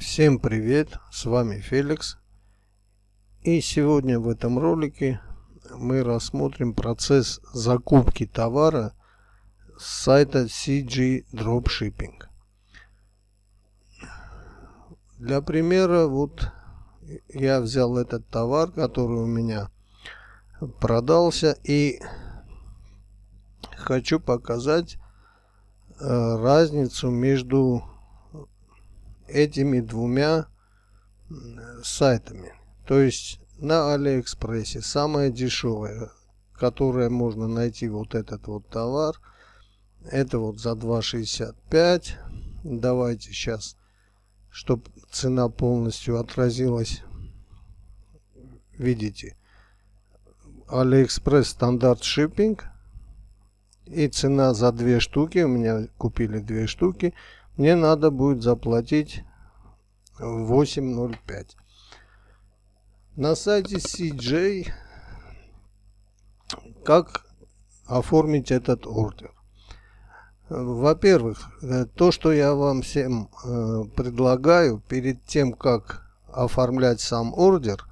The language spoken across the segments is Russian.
Всем привет, с вами Феликс. И сегодня в этом ролике мы рассмотрим процесс закупки товара с сайта CG Dropshipping. Для примера, вот я взял этот товар, который у меня продался и хочу показать э, разницу между этими двумя сайтами. То есть на Алиэкспрессе самое дешевое, которое можно найти вот этот вот товар, это вот за 2,65. Давайте сейчас, чтобы цена полностью отразилась. Видите, Алиэкспресс стандарт шиппинг. И цена за две штуки, у меня купили две штуки, мне надо будет заплатить 8.05. На сайте CJ как оформить этот ордер? Во-первых, э, то, что я вам всем э, предлагаю перед тем, как оформлять сам ордер,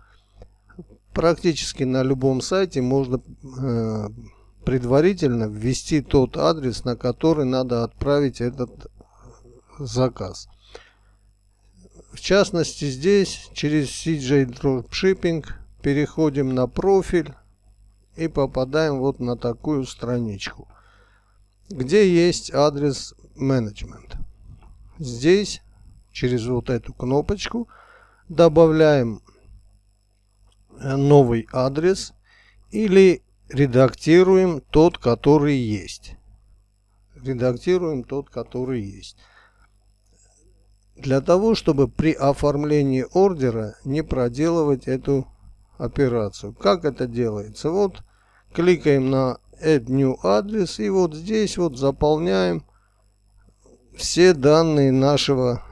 практически на любом сайте можно э, предварительно ввести тот адрес, на который надо отправить этот заказ. В частности, здесь через CJ Dropshipping переходим на профиль и попадаем вот на такую страничку, где есть адрес менеджмент. Здесь через вот эту кнопочку добавляем э, новый адрес или редактируем тот, который есть. Редактируем тот, который есть для того, чтобы при оформлении ордера не проделывать эту операцию. Как это делается? Вот кликаем на Add New Address и вот здесь вот заполняем все данные нашего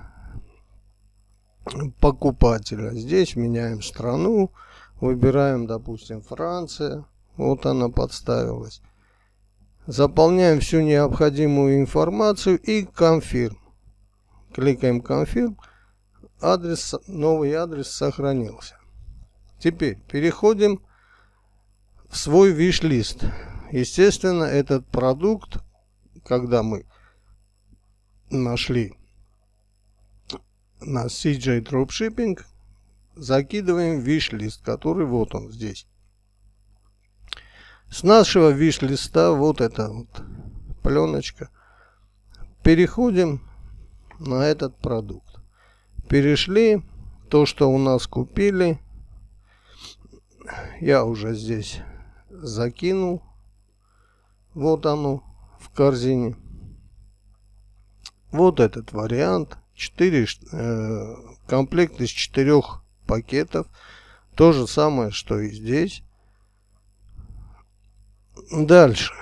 покупателя. Здесь меняем страну, выбираем, допустим, Франция. Вот она подставилась. Заполняем всю необходимую информацию и Confirm. Кликаем «Конфирм». Адрес, новый адрес сохранился. Теперь переходим в свой виш-лист. Естественно, этот продукт, когда мы нашли на CJ Dropshipping, закидываем виш-лист, который вот он здесь. С нашего виш-листа вот эта вот пленочка. Переходим на этот продукт. Перешли, то, что у нас купили, я уже здесь закинул. Вот оно в корзине. Вот этот вариант. 4, э, комплект из четырех пакетов. То же самое, что и здесь. Дальше.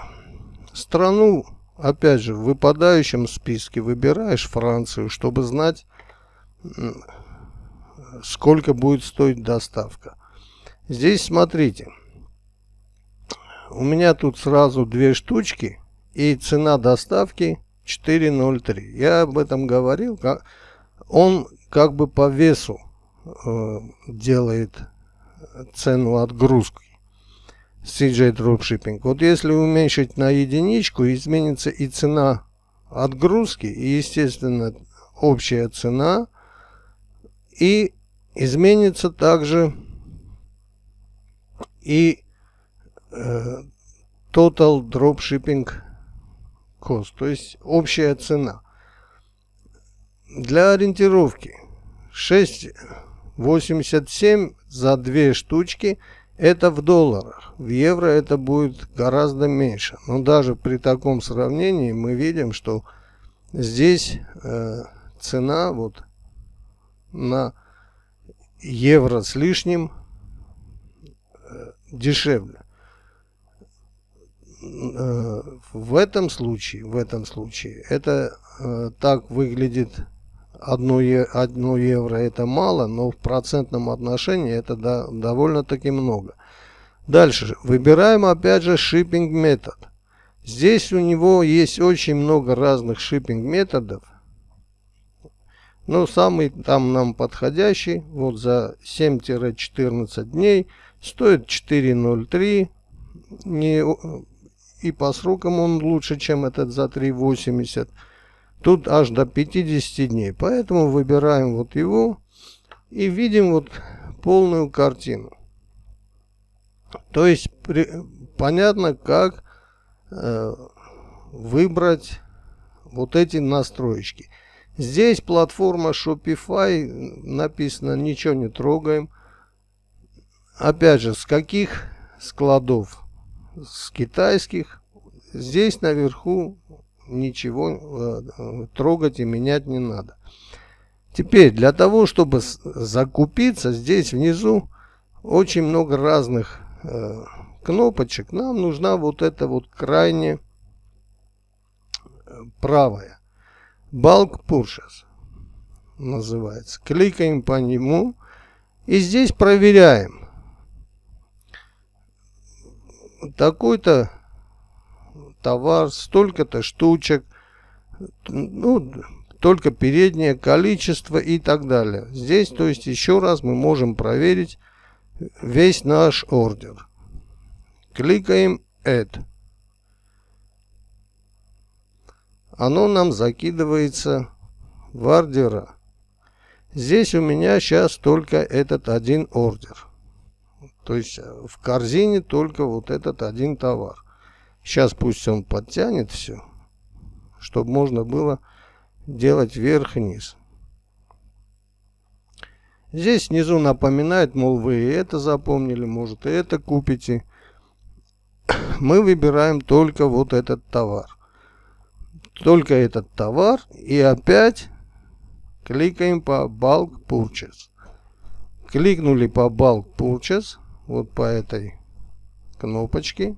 Страну опять же, в выпадающем списке выбираешь Францию, чтобы знать, сколько будет стоить доставка. Здесь смотрите, у меня тут сразу две штучки и цена доставки 4.03. Я об этом говорил, он как бы по весу э, делает цену отгрузки. CJ Dropshipping. Вот если уменьшить на единичку, изменится и цена отгрузки, и, естественно, общая цена, и изменится также и э, Total Dropshipping Cost, то есть общая цена. Для ориентировки 6,87 за две штучки – это в долларах. В евро это будет гораздо меньше. Но даже при таком сравнении мы видим, что здесь э, цена вот на евро с лишним э, дешевле. Э, в этом случае, в этом случае, это э, так выглядит 1 евро это мало, но в процентном отношении это да, довольно-таки много. Дальше, выбираем опять же shipping метод. Здесь у него есть очень много разных shipping методов. Но самый там нам подходящий, вот за 7-14 дней, стоит 4.03. Не, и по срокам он лучше, чем этот за 3.80. Тут аж до 50 дней. Поэтому выбираем вот его и видим вот полную картину. То есть при, понятно, как э, выбрать вот эти настройки. Здесь платформа Shopify написано ничего не трогаем. Опять же, с каких складов? С китайских. Здесь наверху ничего э, э, трогать и менять не надо. Теперь, для того, чтобы закупиться, здесь внизу очень много разных э, кнопочек. Нам нужна вот эта вот крайне э, правая. Bulk Purchase называется. Кликаем по нему. И здесь проверяем. Такой-то товар, столько-то штучек, ну, только переднее количество и так далее. Здесь, то есть, еще раз мы можем проверить весь наш ордер. Кликаем Add. Оно нам закидывается в ордера. Здесь у меня сейчас только этот один ордер. То есть в корзине только вот этот один товар. Сейчас пусть он подтянет все, чтобы можно было делать вверх и низ. Здесь внизу напоминает, мол, вы это запомнили, может и это купите. Мы выбираем только вот этот товар. Только этот товар и опять кликаем по Bulk Purchase. Кликнули по Bulk Purchase, вот по этой кнопочке.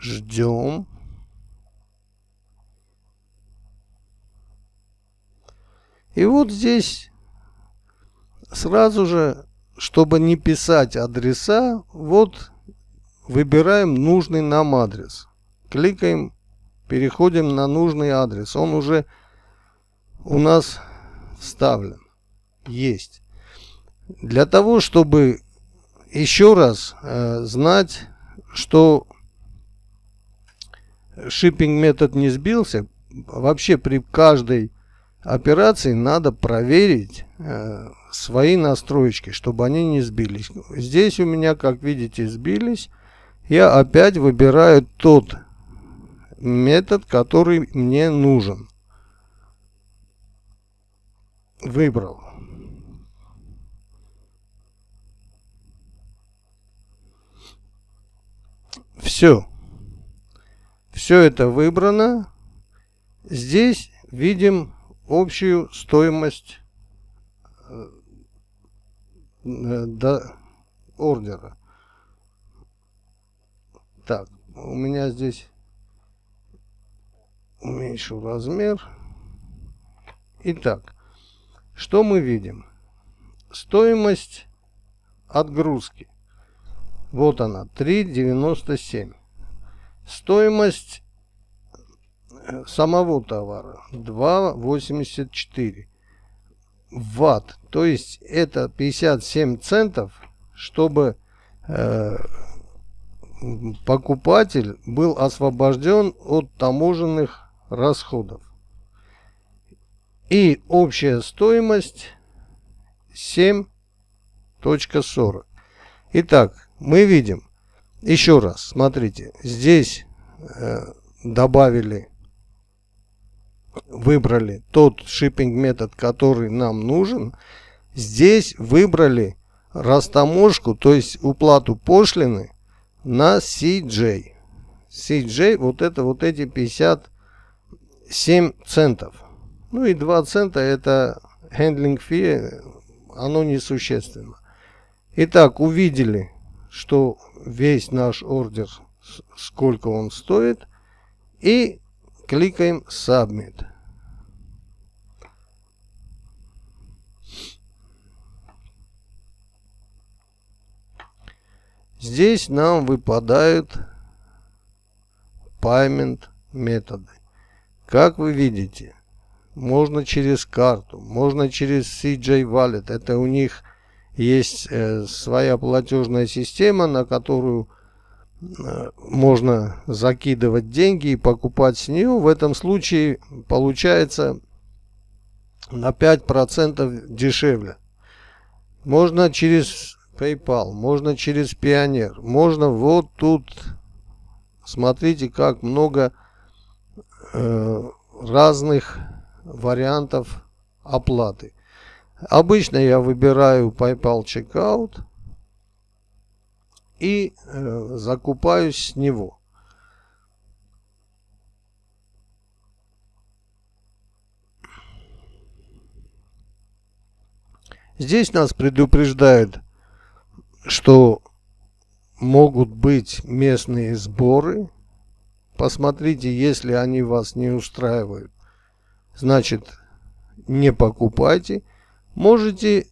ждем. И вот здесь сразу же, чтобы не писать адреса, вот выбираем нужный нам адрес. Кликаем, переходим на нужный адрес. Он уже у нас вставлен. Есть. Для того, чтобы еще раз э, знать, что шиппинг метод не сбился, вообще при каждой операции надо проверить э, свои настроечки, чтобы они не сбились. Здесь у меня, как видите, сбились. Я опять выбираю тот метод, который мне нужен. Выбрал. Все. Все это выбрано. Здесь видим общую стоимость э, э, до ордера. Так, у меня здесь уменьшу размер. Итак, что мы видим? Стоимость отгрузки. Вот она, 3,97. Стоимость э, самого товара 2,84 ватт. То есть это 57 центов, чтобы э, покупатель был освобожден от таможенных расходов. И общая стоимость 7.40. Итак, мы видим, еще раз, смотрите, здесь э, добавили, выбрали тот шиппинг метод, который нам нужен. Здесь выбрали растаможку, то есть уплату пошлины на CJ. CJ вот это вот эти 57 центов. Ну и 2 цента это handling fee, э, оно несущественно. Итак, увидели что весь наш ордер, сколько он стоит, и кликаем Submit. Здесь нам выпадают payment методы. Как вы видите, можно через карту, можно через CJ Wallet. Это у них есть э, своя платежная система, на которую э, можно закидывать деньги и покупать с нее. В этом случае получается на 5% дешевле. Можно через PayPal, можно через Pioneer, можно вот тут. Смотрите, как много э, разных вариантов оплаты. Обычно я выбираю PayPal Checkout и э, закупаюсь с него. Здесь нас предупреждают, что могут быть местные сборы. Посмотрите, если они вас не устраивают, значит не покупайте. Можете,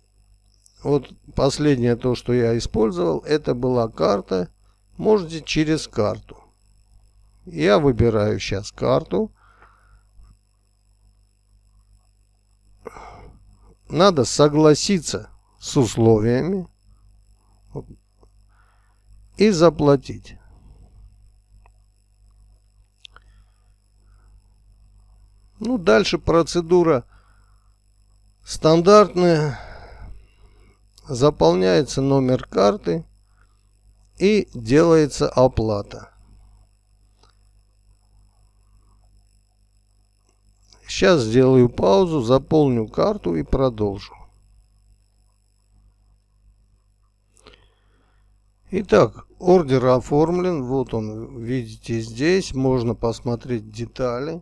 вот последнее то, что я использовал, это была карта. Можете через карту. Я выбираю сейчас карту. Надо согласиться с условиями и заплатить. Ну, дальше процедура Стандартная заполняется номер карты и делается оплата. Сейчас сделаю паузу, заполню карту и продолжу. Итак, ордер оформлен. Вот он, видите здесь. Можно посмотреть детали.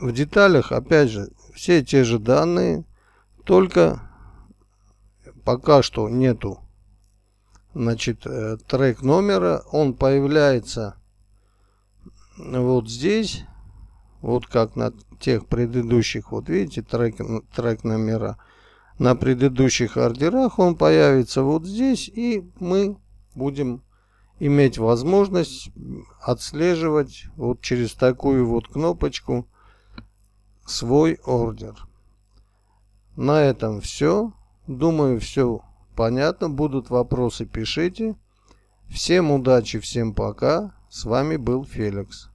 в деталях, опять же, все те же данные, только пока что нету значит, э, трек номера, он появляется вот здесь, вот как на тех предыдущих, вот видите, трек, трек номера, на предыдущих ордерах он появится вот здесь, и мы будем иметь возможность отслеживать вот через такую вот кнопочку свой ордер. На этом все. Думаю, все понятно. Будут вопросы, пишите. Всем удачи, всем пока. С вами был Феликс.